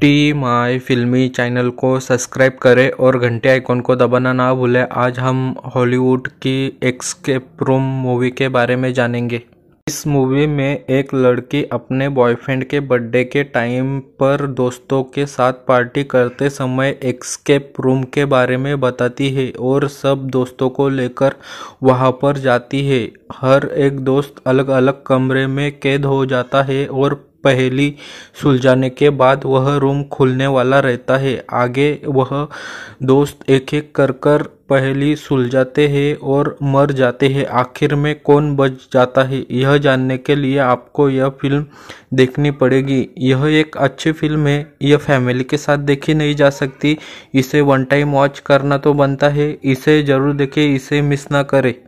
T my filmy channel को subscribe करें और घंटे आइकॉन को दबाना ना भूलें आज हम हॉलीवुड की एक्सकेप रूम मूवी के बारे में जानेंगे इस मूवी में एक लड़की अपने बॉयफ्रेंड के बर्थडे के टाइम पर दोस्तों के साथ पार्टी करते समय एक्सकेप रूम के बारे में बताती है और सब दोस्तों को लेकर वहां पर जाती है हर एक दोस्त अलग अलग कमरे में कैद हो जाता है और पहेली सुलझाने के बाद वह रूम खुलने वाला रहता है आगे वह दोस्त एक एक कर कर पहली सुलझाते हैं और मर जाते हैं आखिर में कौन बच जाता है यह जानने के लिए आपको यह फिल्म देखनी पड़ेगी यह एक अच्छी फिल्म है यह फैमिली के साथ देखी नहीं जा सकती इसे वन टाइम वॉच करना तो बनता है इसे ज़रूर देखें इसे मिस ना करें